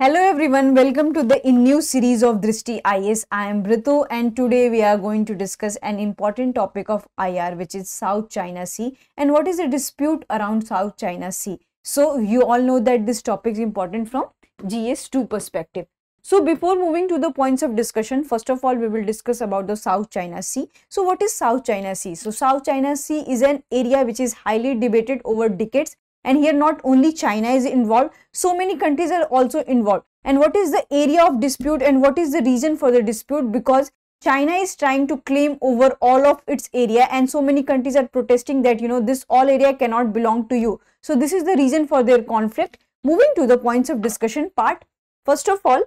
Hello everyone, welcome to the in new series of Drishti IS. I am Brito and today we are going to discuss an important topic of IR which is South China Sea and what is the dispute around South China Sea. So you all know that this topic is important from GS2 perspective. So before moving to the points of discussion, first of all we will discuss about the South China Sea. So what is South China Sea? So South China Sea is an area which is highly debated over decades and here not only China is involved, so many countries are also involved. And what is the area of dispute and what is the reason for the dispute? Because China is trying to claim over all of its area and so many countries are protesting that, you know, this all area cannot belong to you. So this is the reason for their conflict. Moving to the points of discussion part. First of all,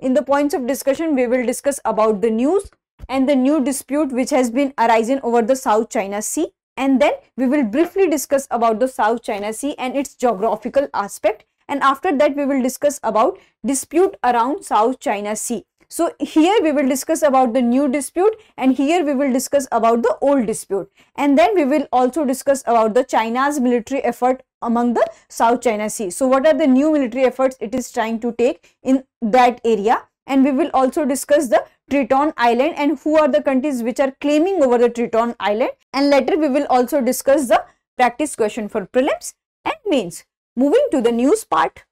in the points of discussion, we will discuss about the news and the new dispute which has been arising over the South China Sea and then we will briefly discuss about the South China Sea and its geographical aspect and after that we will discuss about dispute around South China Sea. So here we will discuss about the new dispute and here we will discuss about the old dispute and then we will also discuss about the China's military effort among the South China Sea. So what are the new military efforts it is trying to take in that area and we will also discuss the Triton Island and who are the countries which are claiming over the Triton Island. And later we will also discuss the practice question for prelims and mains. Moving to the news part.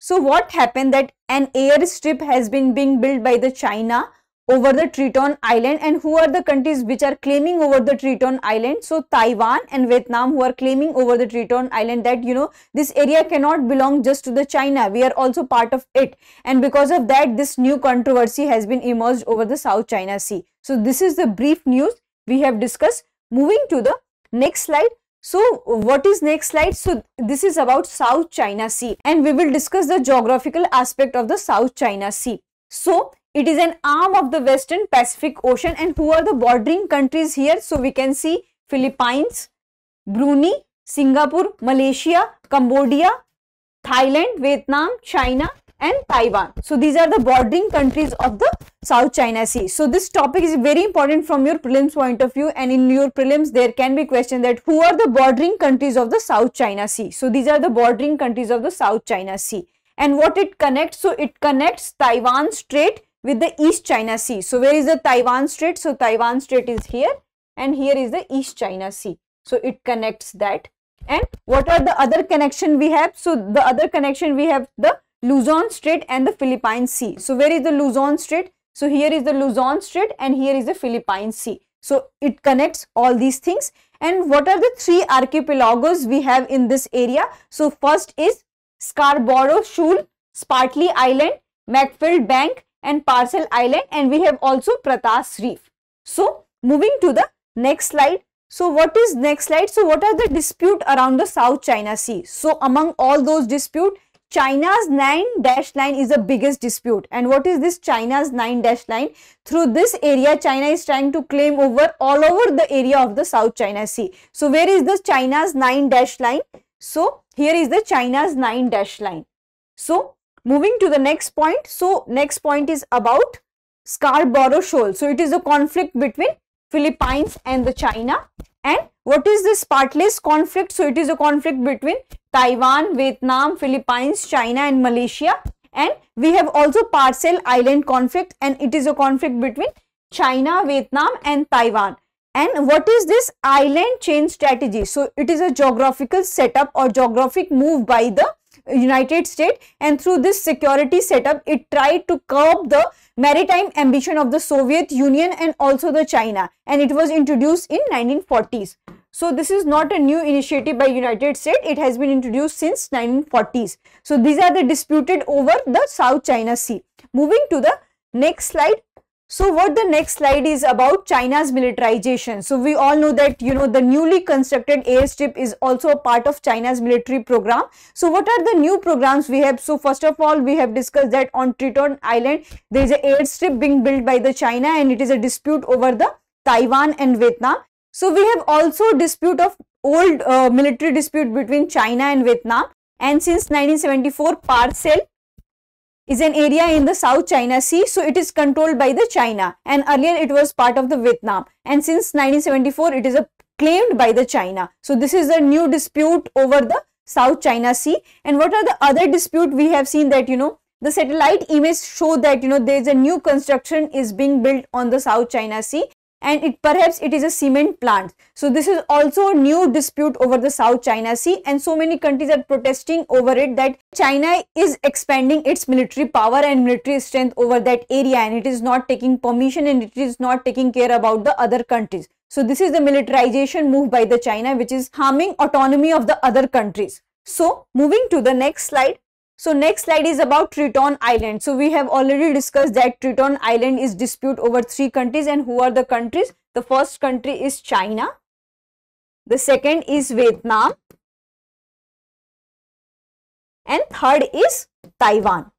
So what happened that an airstrip has been being built by the China over the Triton Island and who are the countries which are claiming over the Triton Island. So Taiwan and Vietnam who are claiming over the Triton Island that you know this area cannot belong just to the China. We are also part of it and because of that this new controversy has been emerged over the South China Sea. So this is the brief news we have discussed. Moving to the next slide. So what is next slide? So this is about South China Sea and we will discuss the geographical aspect of the South China Sea. So it is an arm of the Western Pacific Ocean and who are the bordering countries here? So we can see Philippines, Brunei, Singapore, Malaysia, Cambodia, Thailand, Vietnam, China and Taiwan. So these are the bordering countries of the South China Sea. So this topic is very important from your prelims point of view and in your prelims there can be question that who are the bordering countries of the South China Sea. So these are the bordering countries of the South China Sea and what it connects. So it connects Taiwan Strait with the East China Sea. So, where is the Taiwan Strait? So, Taiwan Strait is here and here is the East China Sea. So, it connects that. And what are the other connection we have? So, the other connection we have the Luzon Strait and the Philippine Sea. So, where is the Luzon Strait? So, here is the Luzon Strait and here is the Philippine Sea. So, it connects all these things. And what are the three archipelagos we have in this area? So, first is Scarborough Shoal, Spartley Island, Macfield Bank and Parcel Island and we have also Pratas Reef. So, moving to the next slide. So, what is next slide? So, what are the dispute around the South China Sea? So, among all those dispute, China's 9 dash line is the biggest dispute. And what is this China's 9 dash line? Through this area, China is trying to claim over all over the area of the South China Sea. So, where is the China's 9 dash line? So, here is the China's 9 dash line. So, Moving to the next point. So, next point is about Scarborough Shoal. So, it is a conflict between Philippines and the China. And what is this partless conflict? So, it is a conflict between Taiwan, Vietnam, Philippines, China and Malaysia. And we have also parcel island conflict and it is a conflict between China, Vietnam and Taiwan. And what is this island chain strategy? So, it is a geographical setup or geographic move by the United States and through this security setup, it tried to curb the maritime ambition of the Soviet Union and also the China and it was introduced in 1940s. So this is not a new initiative by United States. It has been introduced since 1940s. So these are the disputed over the South China Sea. Moving to the next slide. So what the next slide is about China's militarization. So we all know that, you know, the newly constructed airstrip is also a part of China's military program. So what are the new programs we have? So first of all, we have discussed that on Triton Island, there is an airstrip being built by the China and it is a dispute over the Taiwan and Vietnam. So we have also dispute of old uh, military dispute between China and Vietnam. And since 1974, parcel is an area in the South China Sea, so it is controlled by the China and earlier it was part of the Vietnam and since 1974 it is claimed by the China. So this is a new dispute over the South China Sea and what are the other dispute we have seen that you know the satellite images show that you know there is a new construction is being built on the South China Sea and it, perhaps it is a cement plant. So this is also a new dispute over the South China Sea and so many countries are protesting over it that China is expanding its military power and military strength over that area and it is not taking permission and it is not taking care about the other countries. So this is the militarization move by the China which is harming autonomy of the other countries. So moving to the next slide, so next slide is about Triton Island. So we have already discussed that Triton Island is dispute over three countries and who are the countries? The first country is China. The second is Vietnam. And third is Taiwan.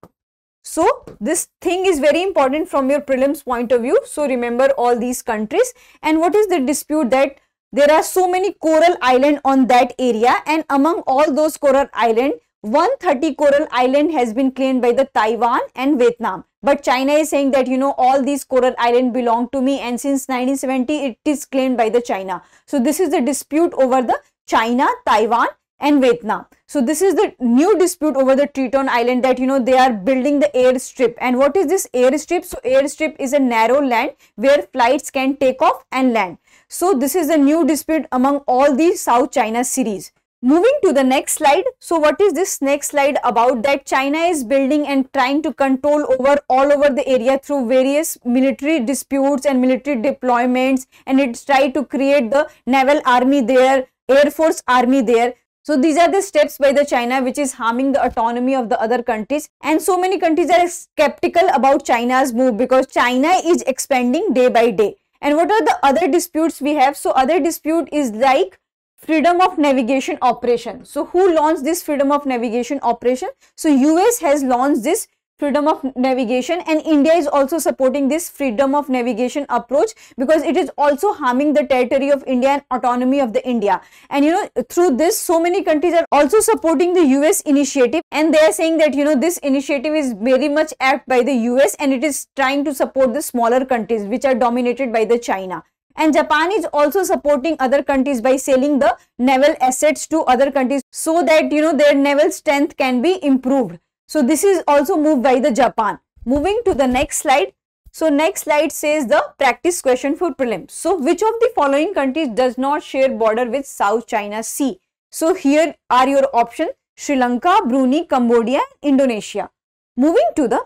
So this thing is very important from your prelims point of view. So remember all these countries and what is the dispute that there are so many coral island on that area and among all those coral island 130 coral island has been claimed by the Taiwan and Vietnam. But China is saying that, you know, all these coral island belong to me and since 1970 it is claimed by the China. So this is the dispute over the China, Taiwan and Vietnam. So this is the new dispute over the Triton Island that you know they are building the airstrip. And what is this airstrip? So airstrip is a narrow land where flights can take off and land. So this is a new dispute among all the South China series. Moving to the next slide. So what is this next slide about that China is building and trying to control over all over the area through various military disputes and military deployments and it's trying to create the naval army there, air force army there. So these are the steps by the China which is harming the autonomy of the other countries and so many countries are skeptical about China's move because China is expanding day by day. And what are the other disputes we have? So other dispute is like freedom of navigation operation. So who launched this freedom of navigation operation? So US has launched this freedom of navigation and India is also supporting this freedom of navigation approach because it is also harming the territory of India and autonomy of the India. And you know, through this, so many countries are also supporting the US initiative and they are saying that, you know, this initiative is very much apt by the US and it is trying to support the smaller countries which are dominated by the China. And Japan is also supporting other countries by selling the naval assets to other countries so that, you know, their naval strength can be improved. So, this is also moved by the Japan. Moving to the next slide. So, next slide says the practice question for prelims. So, which of the following countries does not share border with South China Sea? So, here are your options. Sri Lanka, Brunei, Cambodia, Indonesia. Moving to the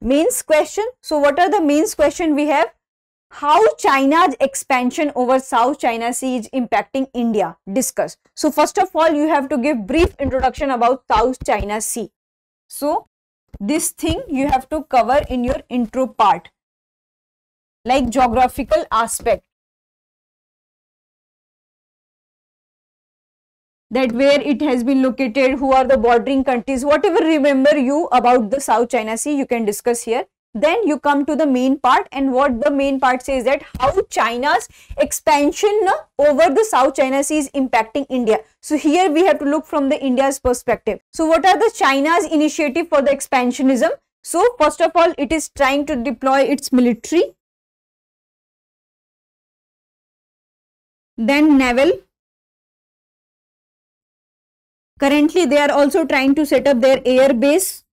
mains question. So, what are the mains question we have? how China's expansion over South China Sea is impacting India. Discuss. So first of all, you have to give brief introduction about South China Sea. So this thing you have to cover in your intro part, like geographical aspect. That where it has been located, who are the bordering countries, whatever remember you about the South China Sea, you can discuss here. Then you come to the main part and what the main part says that how China's expansion over the South China Sea is impacting India. So here we have to look from the India's perspective. So what are the China's initiative for the expansionism? So first of all, it is trying to deploy its military, then naval. Currently, they are also trying to set up their air base.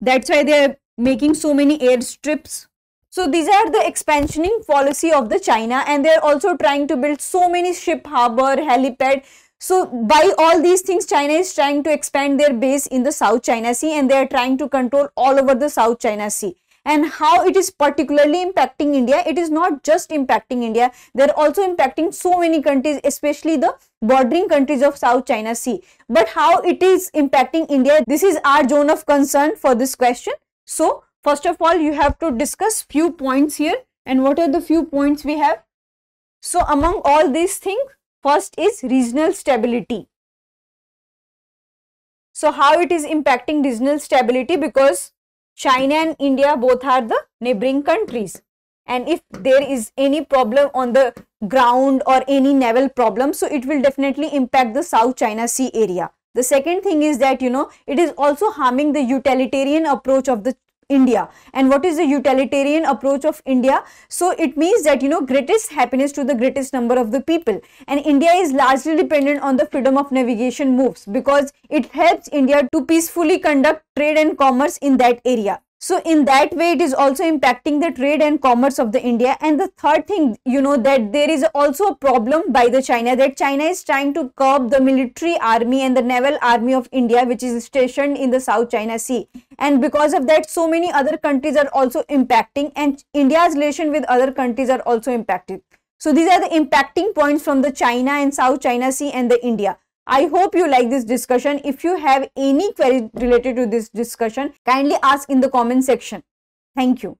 That's why they are making so many airstrips. So these are the expansioning policy of the China and they are also trying to build so many ship harbor, helipad. So by all these things, China is trying to expand their base in the South China Sea and they are trying to control all over the South China Sea. And how it is particularly impacting India, it is not just impacting India, they are also impacting so many countries, especially the bordering countries of South China Sea. But how it is impacting India, this is our zone of concern for this question. So, first of all, you have to discuss few points here. And what are the few points we have? So, among all these things, first is regional stability. So, how it is impacting regional stability because China and India both are the neighboring countries. And if there is any problem on the ground or any naval problem, so it will definitely impact the South China Sea area. The second thing is that, you know, it is also harming the utilitarian approach of the India. And what is the utilitarian approach of India? So it means that, you know, greatest happiness to the greatest number of the people. And India is largely dependent on the freedom of navigation moves because it helps India to peacefully conduct trade and commerce in that area. So in that way, it is also impacting the trade and commerce of the India. And the third thing, you know, that there is also a problem by the China that China is trying to curb the military army and the naval army of India, which is stationed in the South China Sea. And because of that, so many other countries are also impacting and India's relation with other countries are also impacted. So these are the impacting points from the China and South China Sea and the India. I hope you like this discussion. If you have any query related to this discussion, kindly ask in the comment section. Thank you.